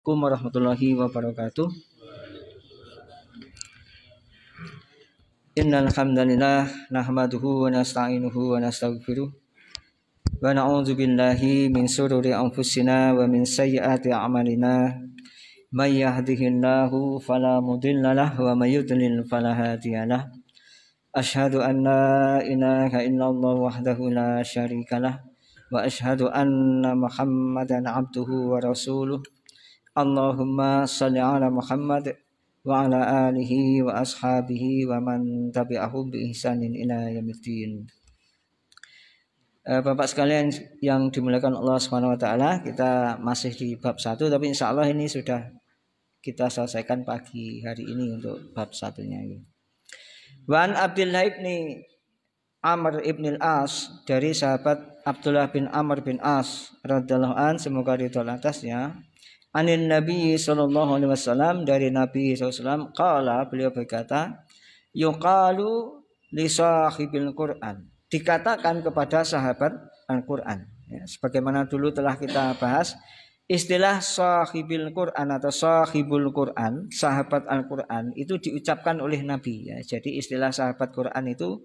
Assalamualaikum warahmatullahi wabarakatuh. Innal hamdalillah nahmaduhu wa nasta'inuhu wa nastaghfiruh wa na'udzu billahi min shururi anfusina wa min sayyiati a'malina may yahdihillahu fala mudhillalah wa may yudlil fala hadiyalah Ashhadu an la ilaha illallah wahdahu la syarikalah wa ashhadu anna Muhammadan abduhu wa rasuluh Allahumma salli ala Muhammad wa ala alihi wa ashabihi wa man tabi'ahum bi ihsanin ila yaumiddin. Eh, Bapak sekalian yang dimuliakan Allah Subhanahu wa taala, kita masih di bab 1 tapi insya Allah ini sudah kita selesaikan pagi hari ini untuk bab satunya ini. Wan Abdullah ibni Amr ibn al-As dari sahabat Abdullah bin Amr bin As radhiyallahu an semoga ridho atasnya anin Nabi sallallahu alaihi wasallam dari Nabi SAW kala beliau berkata yukalu li Quran dikatakan kepada sahabat Al-Quran ya, sebagaimana dulu telah kita bahas istilah sahibil Quran atau sahibul Quran sahabat Al-Quran itu diucapkan oleh Nabi ya. jadi istilah sahabat Quran itu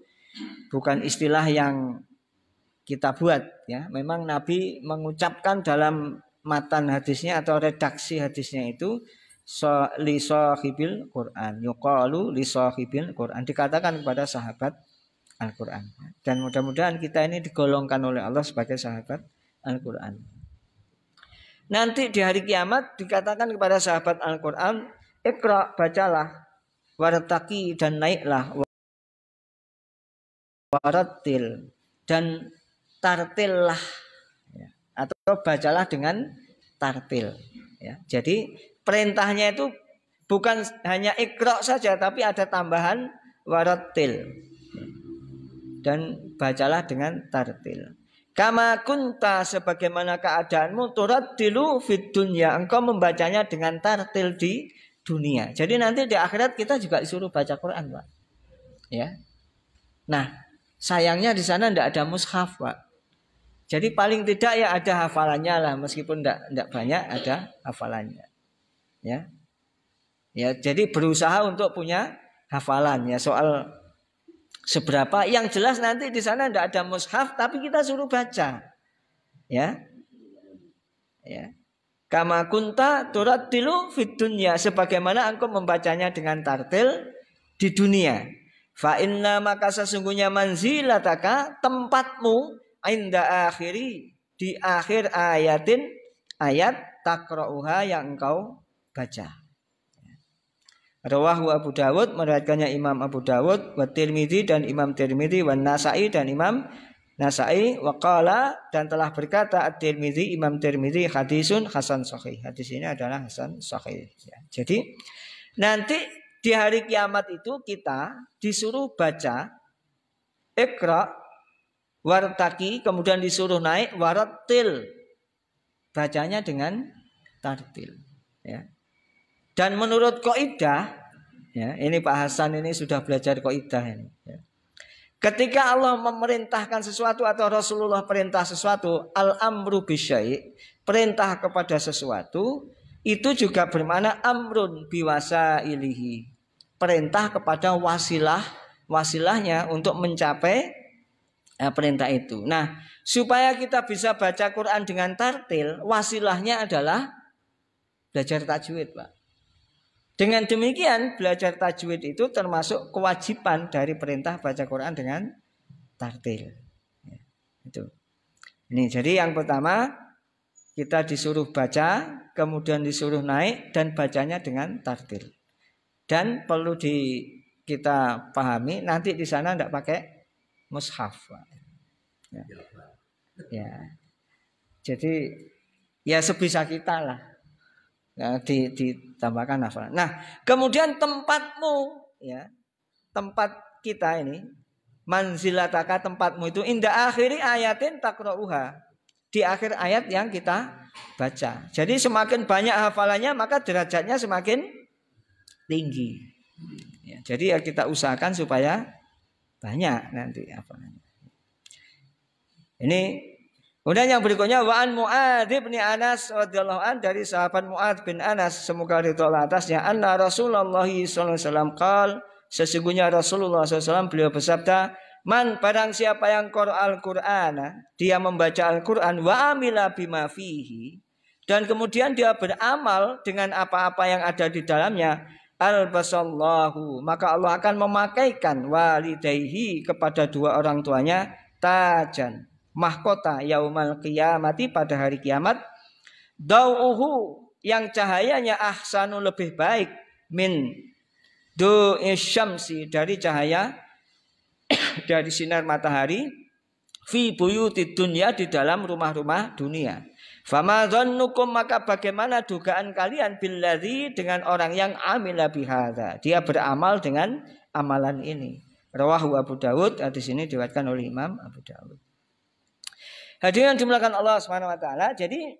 bukan istilah yang kita buat ya memang Nabi mengucapkan dalam matan hadisnya atau redaksi hadisnya itu so, li sahibil Quran. Yuqalu li sahibil Quran. Dikatakan kepada sahabat Al-Quran. Dan mudah-mudahan kita ini digolongkan oleh Allah sebagai sahabat Al-Quran. Nanti di hari kiamat dikatakan kepada sahabat Al-Quran, "Iqra, bacalah, warataki dan naiklah, waratil dan tartillah atau bacalah dengan tartil ya. Jadi perintahnya itu bukan hanya ikro saja tapi ada tambahan waratil dan bacalah dengan tartil. Kama kunta sebagaimana keadaanmu turut dilu fit dunia. Engkau membacanya dengan tartil di dunia. Jadi nanti di akhirat kita juga disuruh baca Quran, Pak. Ya. Nah, sayangnya di sana tidak ada mushaf, Pak. Jadi paling tidak ya ada hafalannya lah meskipun enggak, enggak banyak ada hafalannya. Ya. Ya, jadi berusaha untuk punya hafalan ya soal seberapa yang jelas nanti di sana enggak ada mushaf tapi kita suruh baca. Ya. Ya. Kama kunta turattilu fid dunya sebagaimana engkau membacanya dengan tartil di dunia. Fa inna maka sesungguhnya manzilataka tempatmu inda akhiri di akhir ayatin ayat takra'uha yang engkau baca. Rawahu Abu Dawud meriwayatkannya Imam Abu Dawud wa Tirmidzi dan Imam Tirmidzi wa Nasa'i dan Imam Nasa'i waqala dan telah berkata At-Tirmidzi Imam Tirmidzi hadisun hasan sahih. Hadis ini adalah hasan sahih ya. Jadi nanti di hari kiamat itu kita disuruh baca Iqra wartaki kemudian disuruh naik waratil bacanya dengan tartil ya dan menurut koidah ya ini Pak Hasan ini sudah belajar koidah ini ya. Ketika Allah memerintahkan sesuatu atau Rasulullah perintah sesuatu, al-amru bisyai, perintah kepada sesuatu, itu juga bermakna amrun biwasa ilihi. Perintah kepada wasilah, wasilahnya untuk mencapai eh, perintah itu. Nah, supaya kita bisa baca Quran dengan tartil, wasilahnya adalah belajar tajwid, Pak. Dengan demikian, belajar tajwid itu termasuk kewajiban dari perintah baca Quran dengan tartil. Ya, itu. Ini jadi yang pertama kita disuruh baca, kemudian disuruh naik dan bacanya dengan tartil. Dan perlu di kita pahami nanti di sana tidak pakai mushaf. Ya. Iya, ya. Jadi ya sebisa kita lah. Ya, ditambahkan hafalan. Nah, kemudian tempatmu ya. Tempat kita ini manzilataka tempatmu itu indah akhiri ayatin takrouha Di akhir ayat yang kita baca. Jadi semakin banyak hafalannya maka derajatnya semakin tinggi. Ya, jadi ya kita usahakan supaya banyak nanti apa ini kemudian yang berikutnya waan Mu'ad bin Anas radhiyallahu an dari sahabat Mu'ad bin Anas semoga ridho atasnya anna Rasulullah sallallahu alaihi wasallam qal sesungguhnya Rasulullah SAW beliau bersabda Man barang siapa yang qara Al-Qur'an, dia membaca Al-Qur'an wa amila bima fihi dan kemudian dia beramal dengan apa-apa yang ada di dalamnya, albasallahu maka Allah akan memakaikan walidaihi kepada dua orang tuanya tajan mahkota yaumal kiamati pada hari kiamat dauhu yang cahayanya ahsanu lebih baik min do isyamsi dari cahaya dari sinar matahari fi buyuti dunia di dalam rumah-rumah dunia Fama nukum maka bagaimana dugaan kalian billadzi dengan orang yang amila bihadza. Dia beramal dengan amalan ini. Rawahu Abu Dawud, hadis ini diriwayatkan oleh Imam Abu Dawud. Hadirin yang dimuliakan Allah swt jadi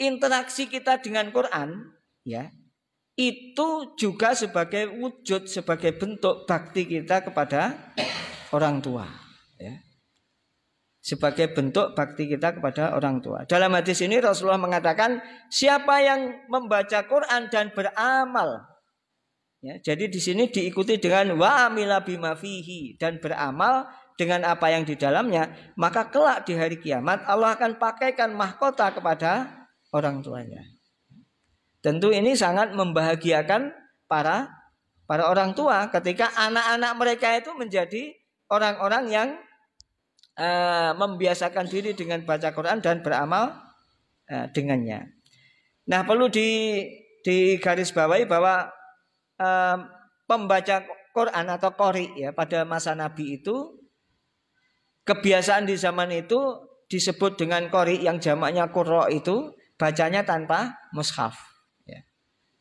interaksi kita dengan Quran ya itu juga sebagai wujud sebagai bentuk bakti kita kepada orang tua ya sebagai bentuk bakti kita kepada orang tua. Dalam hadis ini Rasulullah mengatakan siapa yang membaca Quran dan beramal. Ya, jadi di sini diikuti dengan wa amila bima fihi dan beramal dengan apa yang di dalamnya, maka kelak di hari kiamat Allah akan pakaikan mahkota kepada orang tuanya. Tentu ini sangat membahagiakan para para orang tua ketika anak-anak mereka itu menjadi orang-orang yang Eh, membiasakan diri dengan baca Quran dan beramal eh, dengannya. Nah perlu di digarisbawahi bahwa eh, pembaca Quran atau kori ya pada masa Nabi itu kebiasaan di zaman itu disebut dengan kori yang jamaknya kuro itu bacanya tanpa mushaf. Ya.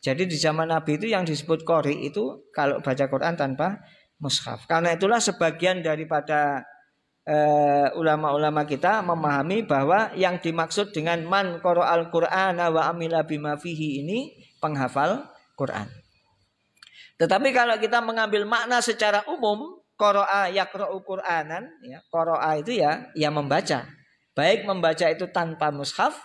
Jadi di zaman Nabi itu yang disebut kori itu kalau baca Quran tanpa mushaf. Karena itulah sebagian daripada Eh, ulama-ulama uh, kita memahami bahwa yang dimaksud dengan man koro al Quran wa amila bima ini penghafal Quran. Tetapi kalau kita mengambil makna secara umum koroa yakro Quranan, ya, koroa itu ya ia ya membaca. Baik membaca itu tanpa mushaf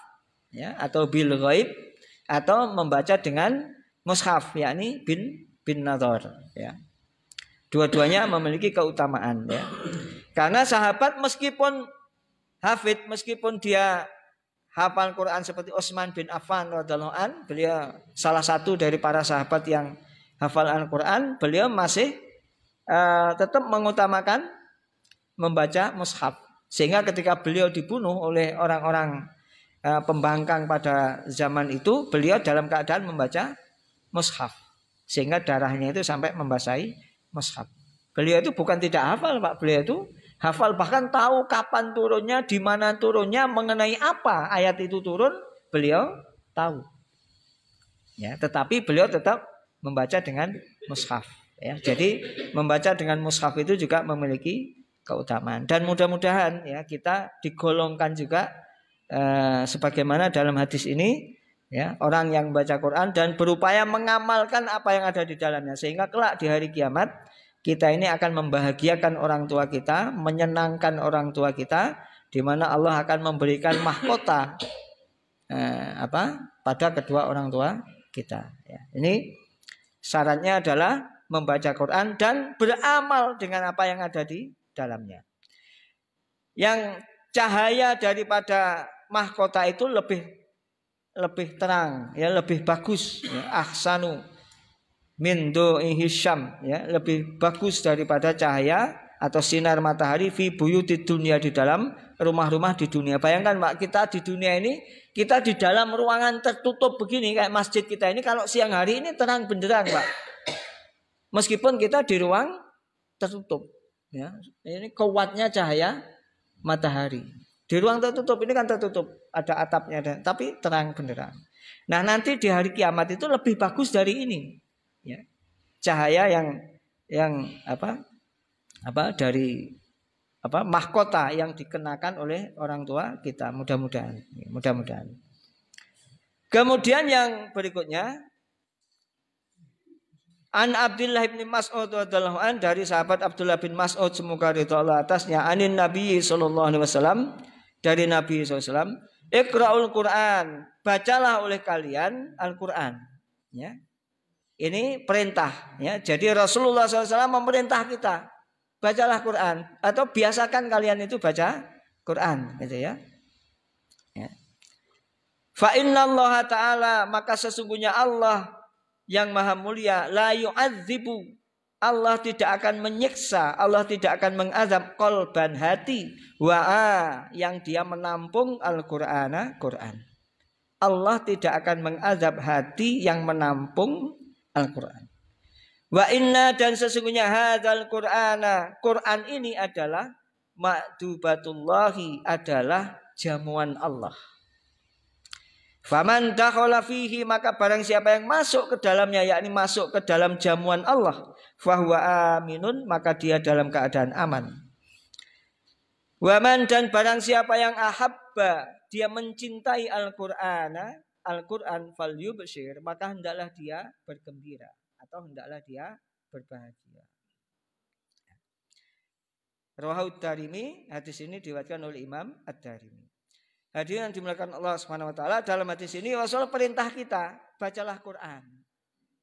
ya atau bil ghaib atau membaca dengan mushaf yakni bin bin nador ya Dua-duanya memiliki keutamaan ya. Karena sahabat meskipun hafid, meskipun dia hafal Quran seperti Utsman bin Affan radhiyallahu an, beliau salah satu dari para sahabat yang hafal Al-Qur'an, beliau masih uh, tetap mengutamakan membaca mushaf. Sehingga ketika beliau dibunuh oleh orang-orang uh, pembangkang pada zaman itu, beliau dalam keadaan membaca mushaf. Sehingga darahnya itu sampai membasahi mushaf. Beliau itu bukan tidak hafal, Pak. Beliau itu hafal bahkan tahu kapan turunnya, di mana turunnya, mengenai apa ayat itu turun, beliau tahu. Ya, tetapi beliau tetap membaca dengan mushaf. Ya, jadi membaca dengan mushaf itu juga memiliki keutamaan dan mudah-mudahan ya kita digolongkan juga eh, sebagaimana dalam hadis ini ya orang yang baca Quran dan berupaya mengamalkan apa yang ada di dalamnya sehingga kelak di hari kiamat kita ini akan membahagiakan orang tua kita, menyenangkan orang tua kita, di mana Allah akan memberikan mahkota eh, apa pada kedua orang tua kita. Ya. Ini syaratnya adalah membaca Quran dan beramal dengan apa yang ada di dalamnya. Yang cahaya daripada mahkota itu lebih lebih terang ya lebih bagus ya, ahsanu min hisham ya lebih bagus daripada cahaya atau sinar matahari fi buyuti dunia di dalam rumah-rumah di dunia. Bayangkan Pak, kita di dunia ini kita di dalam ruangan tertutup begini kayak masjid kita ini kalau siang hari ini terang benderang, Pak. Meskipun kita di ruang tertutup, ya. Ini kuatnya cahaya matahari. Di ruang tertutup ini kan tertutup, ada atapnya dan tapi terang benderang. Nah, nanti di hari kiamat itu lebih bagus dari ini. Ya. Cahaya yang yang apa? Apa dari apa mahkota yang dikenakan oleh orang tua kita mudah-mudahan ya, mudah-mudahan kemudian yang berikutnya An Abdullah bin Mas'ud radhiyallahu an dari sahabat Abdullah bin Mas'ud semoga ridha Allah atasnya anin Nabi sallallahu alaihi wasallam dari Nabi SAW. ikraul Quran, bacalah oleh kalian Al-Quran. Ya. Ini perintah. Ya. Jadi Rasulullah SAW memerintah kita. Bacalah Quran. Atau biasakan kalian itu baca Quran. Gitu ya. ya. Fa Allah ta'ala maka sesungguhnya Allah yang maha mulia la yu'adzibu Allah tidak akan menyiksa, Allah tidak akan mengazab kolban hati wa'a yang dia menampung Al-Qur'ana Quran. Allah tidak akan mengazab hati yang menampung Al-Qur'an. Wa inna dan sesungguhnya hadzal Qur'ana, Quran ini adalah ma'dubatullahi adalah jamuan Allah. Faman dakhala fihi maka barang siapa yang masuk ke dalamnya yakni masuk ke dalam jamuan Allah fahuwa aminun maka dia dalam keadaan aman. Waman dan barang siapa yang ahabba dia mencintai al quran Al-Qur'an fal maka hendaklah dia bergembira atau hendaklah dia berbahagia. Rawahu Darimi, hadis ini diwatkan oleh Imam Ad-Darimi. Hadis yang dimulakan Allah Subhanahu wa taala dalam hadis ini Rasul perintah kita, bacalah Quran.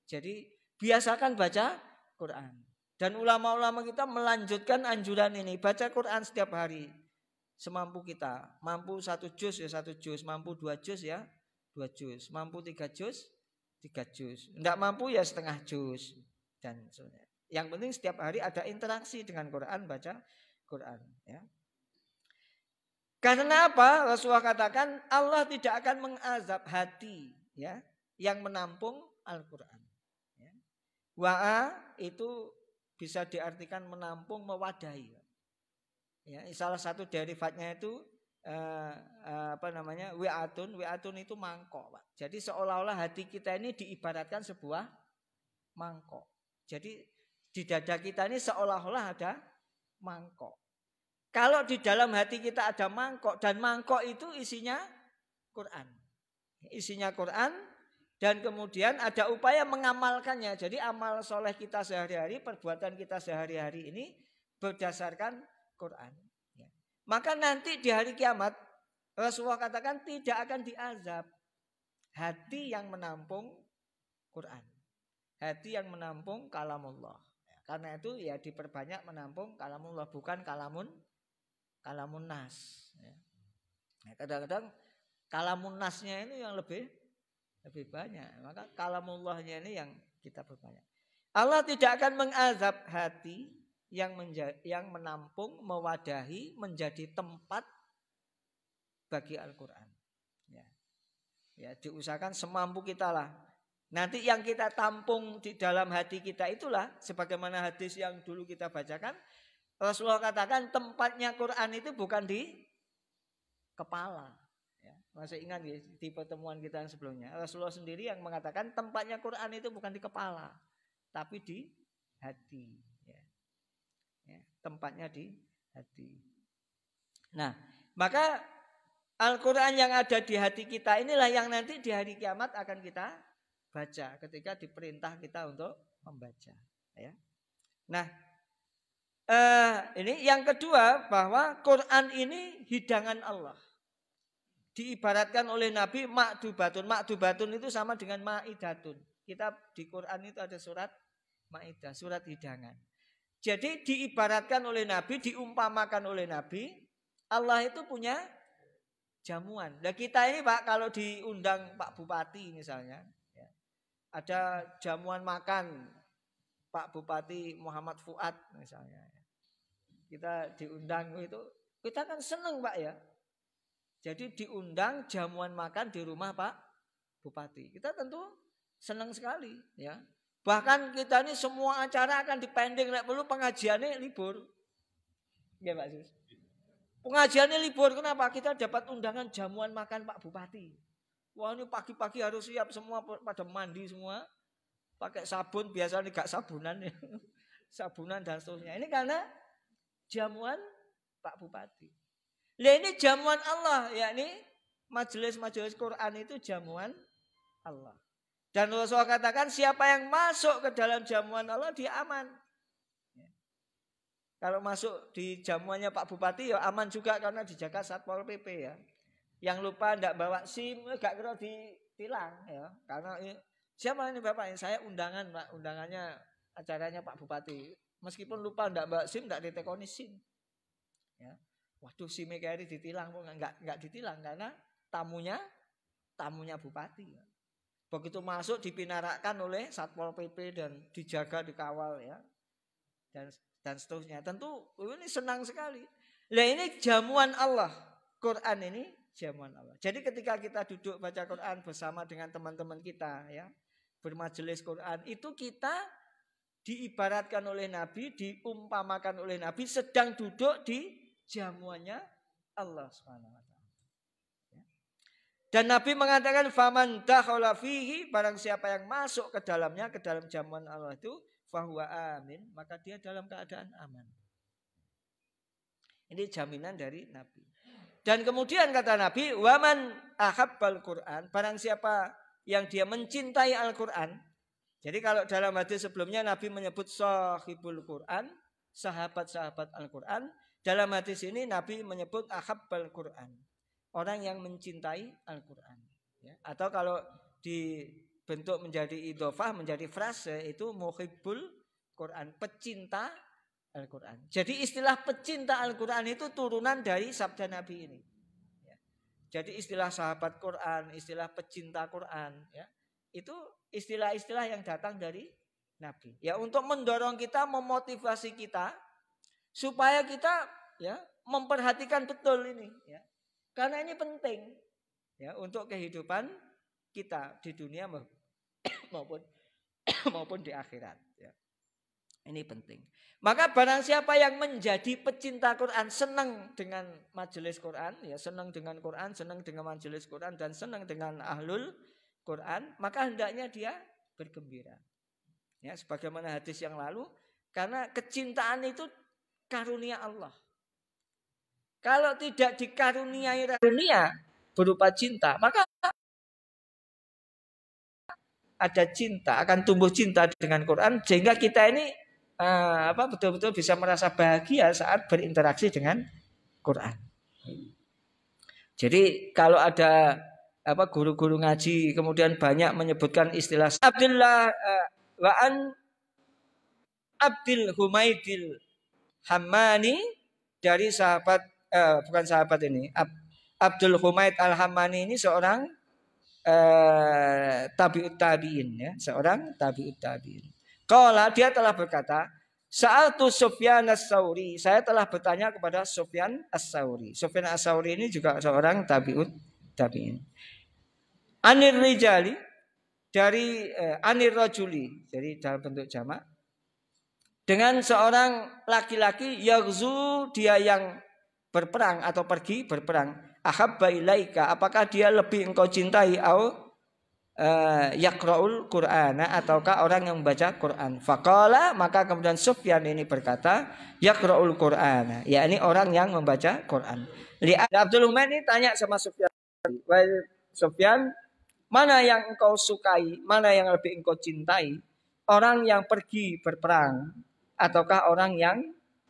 Jadi biasakan baca Quran. Dan ulama-ulama kita melanjutkan anjuran ini. Baca Quran setiap hari. Semampu kita. Mampu satu juz ya satu juz. Mampu dua juz ya dua juz. Mampu tiga juz, tiga juz. Tidak mampu ya setengah juz. Dan Yang penting setiap hari ada interaksi dengan Quran, baca Quran. Ya. Karena apa? Rasulullah katakan Allah tidak akan mengazab hati ya yang menampung Al-Quran. Wa'a itu bisa diartikan menampung, mewadahi. Ya, salah satu derivatnya itu eh, eh apa namanya? wa'atun, wa'atun itu mangkok, Pak. Jadi seolah-olah hati kita ini diibaratkan sebuah mangkok. Jadi di dada kita ini seolah-olah ada mangkok. Kalau di dalam hati kita ada mangkok dan mangkok itu isinya Quran. Isinya Quran dan kemudian ada upaya mengamalkannya. Jadi amal soleh kita sehari-hari, perbuatan kita sehari-hari ini berdasarkan Quran. Ya. Maka nanti di hari kiamat Rasulullah katakan tidak akan diazab. Hati yang menampung Quran. Hati yang menampung kalamullah. Ya, karena itu ya diperbanyak menampung kalamullah bukan kalamun kalamun nas. Ya. kadang-kadang kalamun nasnya ini yang lebih lebih banyak. Maka kalamullahnya ini yang kita perbanyak. Allah tidak akan mengazab hati yang menja- yang menampung, mewadahi, menjadi tempat bagi Al-Quran. Ya. ya, diusahakan semampu kita lah. Nanti yang kita tampung di dalam hati kita itulah, sebagaimana hadis yang dulu kita bacakan, Rasulullah katakan tempatnya Quran itu bukan di kepala. Masih ingat ya di pertemuan kita yang sebelumnya. Rasulullah sendiri yang mengatakan tempatnya Quran itu bukan di kepala, tapi di hati. Ya. Ya, tempatnya di hati. Nah, maka Al-Quran yang ada di hati kita inilah yang nanti di hari kiamat akan kita baca ketika diperintah kita untuk membaca. Ya. Nah, eh, ini yang kedua bahwa Quran ini hidangan Allah diibaratkan oleh Nabi makdubatun. Makdubatun itu sama dengan ma'idatun. Kita di Quran itu ada surat ma'idah, surat hidangan. Jadi diibaratkan oleh Nabi, diumpamakan oleh Nabi, Allah itu punya jamuan. Nah kita ini Pak kalau diundang Pak Bupati misalnya, ya, ada jamuan makan Pak Bupati Muhammad Fuad misalnya. Ya. Kita diundang itu, kita kan seneng Pak ya. Jadi diundang jamuan makan di rumah Pak Bupati. Kita tentu senang sekali ya. Bahkan kita ini semua acara akan dipending nek perlu pengajiannya libur. Ya Pak Sus. Pengajiannya libur kenapa? Kita dapat undangan jamuan makan Pak Bupati. Wah ini pagi-pagi harus siap semua pada mandi semua. Pakai sabun biasanya gak sabunan ya. sabunan dan seterusnya. Ini karena jamuan Pak Bupati. Ya ini jamuan Allah, yakni majelis-majelis Quran itu jamuan Allah. Dan Rasulullah katakan siapa yang masuk ke dalam jamuan Allah dia aman. Ya. Kalau masuk di jamuannya Pak Bupati ya aman juga karena dijaga Satpol PP ya. Yang lupa tidak bawa SIM gak kira ditilang ya. Karena ini, siapa ini Bapak? Ini ya, saya undangan Pak, undangannya acaranya Pak Bupati. Meskipun lupa tidak bawa SIM tidak ditekoni SIM. Ya. Waduh si Mekeri ditilang, enggak enggak ditilang karena tamunya tamunya bupati. Begitu masuk dipinarakan oleh Satpol PP dan dijaga dikawal ya. Dan dan seterusnya. Tentu ini senang sekali. Nah ini jamuan Allah. Quran ini jamuan Allah. Jadi ketika kita duduk baca Quran bersama dengan teman-teman kita ya, bermajelis Quran itu kita diibaratkan oleh Nabi, diumpamakan oleh Nabi sedang duduk di jamuannya Allah Subhanahu wa taala. Ya. Dan Nabi mengatakan faman dakhala fihi barang siapa yang masuk ke dalamnya ke dalam jamuan Allah itu fahuwa amin, maka dia dalam keadaan aman. Ini jaminan dari Nabi. Dan kemudian kata Nabi, waman ahabbal Quran, barang siapa yang dia mencintai Al-Quran. Jadi kalau dalam hadis sebelumnya Nabi menyebut sahibul Quran, sahabat-sahabat Al-Quran. Dalam hadis ini Nabi menyebut ahabbal Quran. Orang yang mencintai Al-Quran. Ya. Atau kalau dibentuk menjadi idofah, menjadi frase itu muhibbul Quran. Pecinta Al-Quran. Jadi istilah pecinta Al-Quran itu turunan dari sabda Nabi ini. Ya. Jadi istilah sahabat Quran, istilah pecinta Quran. Ya. Itu istilah-istilah yang datang dari Nabi. Ya untuk mendorong kita, memotivasi kita Supaya kita ya memperhatikan betul ini ya. Karena ini penting ya untuk kehidupan kita di dunia maupun maupun di akhirat ya. Ini penting. Maka barang siapa yang menjadi pecinta Quran, senang dengan majelis Quran, ya senang dengan Quran, senang dengan majelis Quran dan senang dengan ahlul Quran, maka hendaknya dia bergembira. Ya, sebagaimana hadis yang lalu, karena kecintaan itu karunia Allah. Kalau tidak dikaruniai karunia berupa cinta, maka ada cinta, akan tumbuh cinta dengan Quran sehingga kita ini eh, apa betul-betul bisa merasa bahagia saat berinteraksi dengan Quran. Jadi kalau ada apa guru-guru ngaji kemudian banyak menyebutkan istilah Abdullah uh, wa an Humaidil Hamani dari sahabat eh, bukan sahabat ini Ab, Abdul Humaid Al Hamani ini seorang eh, tabiut tabiin ya seorang tabiut tabiin. Kala dia telah berkata saat tu Sofyan As-Sauri, saya telah bertanya kepada Sofyan As-Sauri. Sofyan As-Sauri ini juga seorang tabiut tabiin. Anir Rijali dari eh, Anir Rajuli, jadi dalam bentuk jamak dengan seorang laki-laki yagzu dia yang berperang atau pergi berperang ahabba apakah dia lebih engkau cintai au uh, eh, yakraul qur'ana ataukah orang yang membaca Quran faqala maka kemudian Sufyan ini berkata yakraul qur'ana ini orang yang membaca Quran li Abdul Umar ini tanya sama Sufyan well, Sufyan mana yang engkau sukai mana yang lebih engkau cintai orang yang pergi berperang ataukah orang yang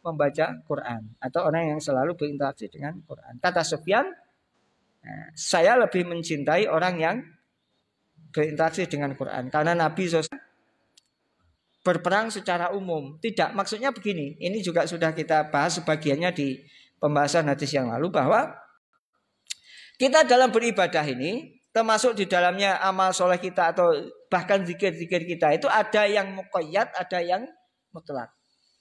membaca Quran atau orang yang selalu berinteraksi dengan Quran. Kata Sofyan, eh, saya lebih mencintai orang yang berinteraksi dengan Quran karena Nabi SAW berperang secara umum. Tidak, maksudnya begini. Ini juga sudah kita bahas sebagiannya di pembahasan hadis yang lalu bahwa kita dalam beribadah ini termasuk di dalamnya amal soleh kita atau bahkan zikir-zikir kita itu ada yang mukoyat, ada yang mutlak.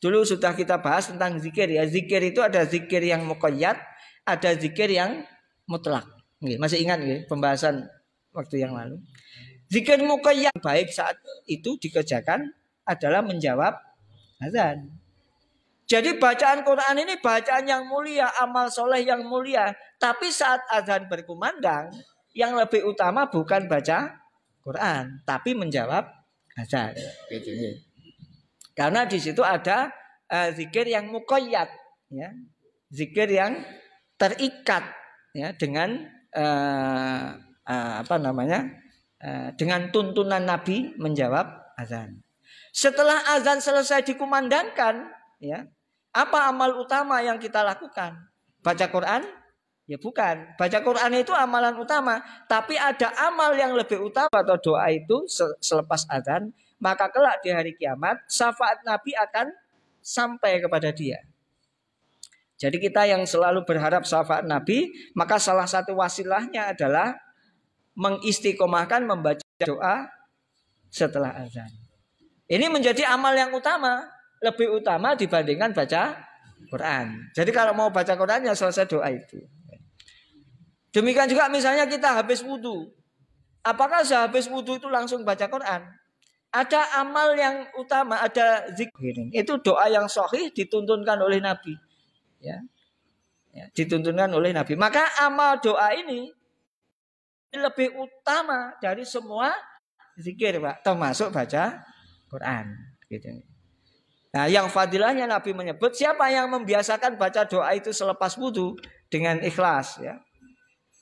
Dulu sudah kita bahas tentang zikir ya. Zikir itu ada zikir yang mukoyat, ada zikir yang mutlak. masih ingat nggih pembahasan waktu yang lalu. Zikir mukoyat baik saat itu dikerjakan adalah menjawab azan. Jadi bacaan Quran ini bacaan yang mulia, amal soleh yang mulia. Tapi saat azan berkumandang, yang lebih utama bukan baca Quran, tapi menjawab azan. Karena di situ ada uh, zikir yang mukoyat, ya. zikir yang terikat ya dengan uh, uh, apa namanya uh, dengan tuntunan Nabi menjawab azan. Setelah azan selesai dikumandangkan, ya apa amal utama yang kita lakukan? Baca Quran? Ya bukan. Baca Quran itu amalan utama, tapi ada amal yang lebih utama atau doa itu selepas azan maka kelak di hari kiamat syafaat Nabi akan sampai kepada dia. Jadi kita yang selalu berharap syafaat Nabi, maka salah satu wasilahnya adalah mengistiqomahkan membaca doa setelah azan. Ini menjadi amal yang utama, lebih utama dibandingkan baca Quran. Jadi kalau mau baca Quran ya selesai doa itu. Demikian juga misalnya kita habis wudhu. Apakah sehabis wudhu itu langsung baca Quran? Ada amal yang utama, ada zikir. Itu doa yang sahih dituntunkan oleh Nabi. Ya. ya. Dituntunkan oleh Nabi. Maka amal doa ini lebih utama dari semua zikir, Pak. Termasuk baca Quran. Gitu. Nah, yang fadilahnya Nabi menyebut siapa yang membiasakan baca doa itu selepas wudhu dengan ikhlas, ya.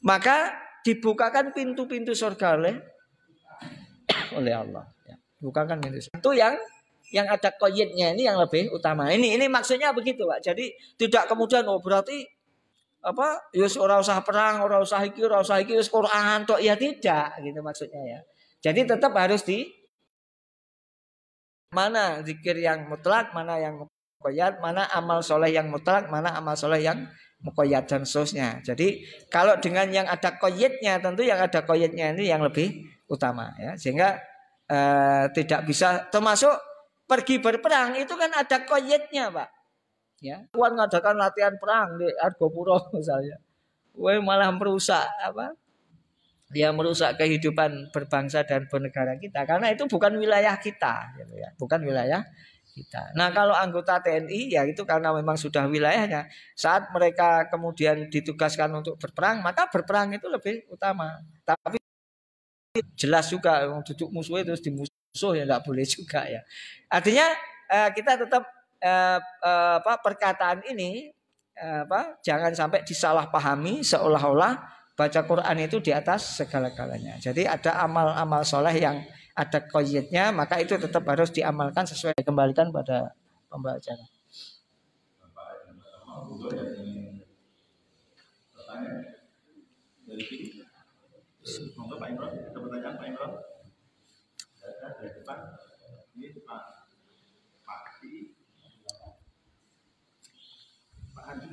Maka dibukakan pintu-pintu surga oleh Allah. Ya bukan kan itu. Itu yang yang ada koyitnya ini yang lebih utama. Ini ini maksudnya begitu, Pak. Jadi tidak kemudian oh berarti apa Yus ya ora usah perang, ora usah iki, ora usah iki, Quran tok ya tidak gitu maksudnya ya. Jadi tetap harus di mana zikir yang mutlak, mana yang mukoyat, mana amal soleh yang mutlak, mana amal soleh yang mukoyat dan sosnya. Jadi kalau dengan yang ada koyetnya tentu yang ada koyetnya ini yang lebih utama ya. Sehingga Eh, tidak bisa termasuk pergi berperang itu kan ada koyetnya pak ya kuat ngadakan latihan perang di Argo Argopuro misalnya Woi malah merusak apa dia ya, merusak kehidupan berbangsa dan bernegara kita karena itu bukan wilayah kita gitu ya bukan wilayah kita. Nah kalau anggota TNI ya itu karena memang sudah wilayahnya. Saat mereka kemudian ditugaskan untuk berperang maka berperang itu lebih utama. Tapi jelas juga duduk itu di musuh ya nggak boleh juga ya. Artinya eh, kita tetap eh, eh, apa perkataan ini eh, apa jangan sampai disalahpahami seolah-olah baca Quran itu di atas segala-galanya. Jadi ada amal-amal soleh yang ada koyetnya maka itu tetap harus diamalkan sesuai dikembalikan pada pembaca. Dari Monggo Pak Imron, ada pertanyaan Pak Imron? dari depan. Ini Pak Pak Pak Haji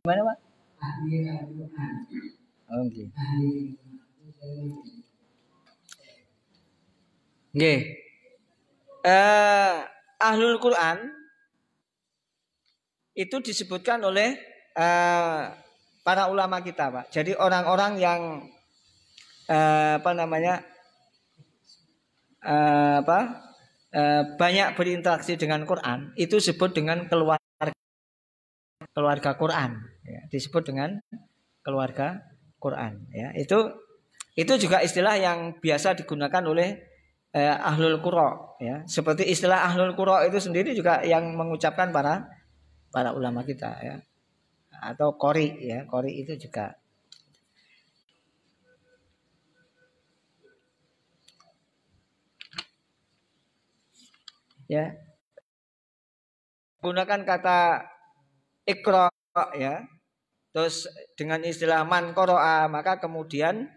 Gimana Pak? Oh, okay. Nggih. Eh Ahlul Quran itu disebutkan oleh uh, para ulama kita, Pak. Jadi orang-orang yang uh, apa namanya? Uh, apa? Uh, banyak berinteraksi dengan Quran itu disebut dengan keluarga keluarga Quran ya, disebut dengan keluarga Quran ya itu itu juga istilah yang biasa digunakan oleh eh, ahlul kuro ya seperti istilah ahlul kuro itu sendiri juga yang mengucapkan para para ulama kita ya atau kori ya kori itu juga ya gunakan kata ikro ya terus dengan istilah man maka kemudian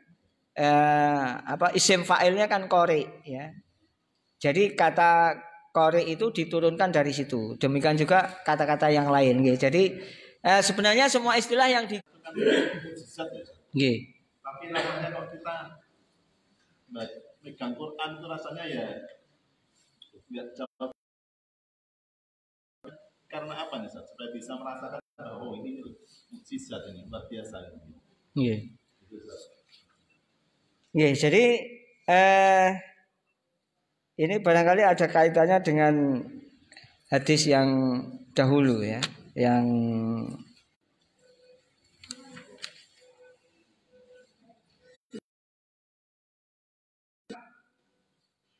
eh, apa isim fa'ilnya kan kore ya. Jadi kata kore itu diturunkan dari situ. Demikian juga kata-kata yang lain gitu. Jadi eh, sebenarnya semua istilah yang di Tapi kalau kita megang Quran itu rasanya ya karena apa nih Sat? Supaya bisa merasakan bahwa oh, ini mukjizat ini luar biasa ini. Nggih. Gitu, Ya, jadi eh, ini barangkali ada kaitannya dengan hadis yang dahulu ya, yang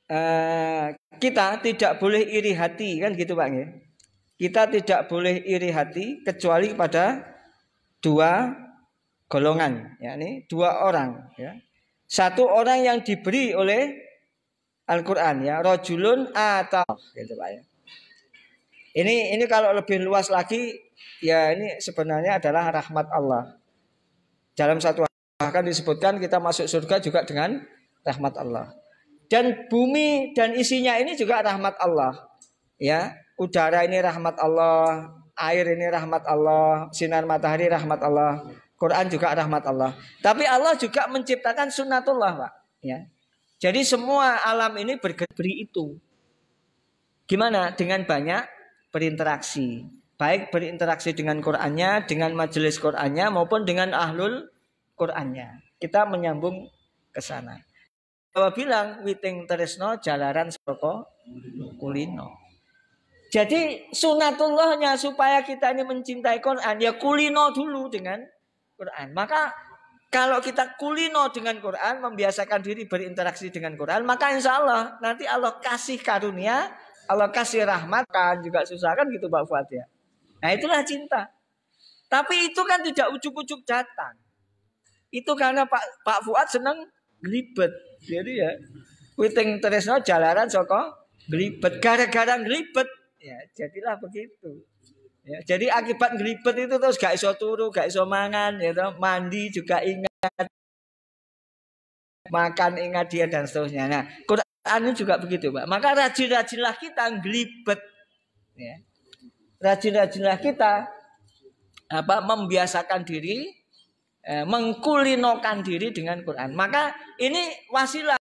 eh, kita tidak boleh iri hati kan gitu Pak ya. Kita tidak boleh iri hati kecuali pada dua golongan, yakni dua orang ya satu orang yang diberi oleh Al-Quran ya. Rojulun atau gitu Pak ya. Ini ini kalau lebih luas lagi ya ini sebenarnya adalah rahmat Allah. Dalam satu bahkan disebutkan kita masuk surga juga dengan rahmat Allah. Dan bumi dan isinya ini juga rahmat Allah. Ya, udara ini rahmat Allah, air ini rahmat Allah, sinar matahari rahmat Allah. Quran juga rahmat Allah. Tapi Allah juga menciptakan sunnatullah, Pak. Ya. Jadi semua alam ini bergeri itu. Gimana? Dengan banyak berinteraksi. Baik berinteraksi dengan Qurannya, dengan majelis Qurannya, maupun dengan ahlul Qurannya. Kita menyambung ke sana. Bapak bilang, witing teresno jalaran soko kulino. Jadi sunatullahnya supaya kita ini mencintai Quran ya kulino dulu dengan Quran. Maka kalau kita kulino dengan Quran, membiasakan diri berinteraksi dengan Quran, maka insya Allah nanti Allah kasih karunia, Allah kasih rahmat, kan juga susah kan gitu Pak Fuad ya. Nah itulah cinta. Tapi itu kan tidak ujuk-ujuk datang. Itu karena Pak Pak Fuad seneng gelibet. Jadi ya, witing Tresno jalaran soko gelibet. Gara-gara gelibet, ya jadilah begitu. Ya, jadi akibat ngelibet itu terus gak iso turu, gak iso mangan, ya toh. mandi juga ingat, makan ingat dia dan seterusnya. Nah, Quran juga begitu, Pak. Maka rajin-rajinlah kita ngelibet. Ya. Rajin-rajinlah kita apa membiasakan diri, eh, mengkulinokan diri dengan Quran. Maka ini wasilah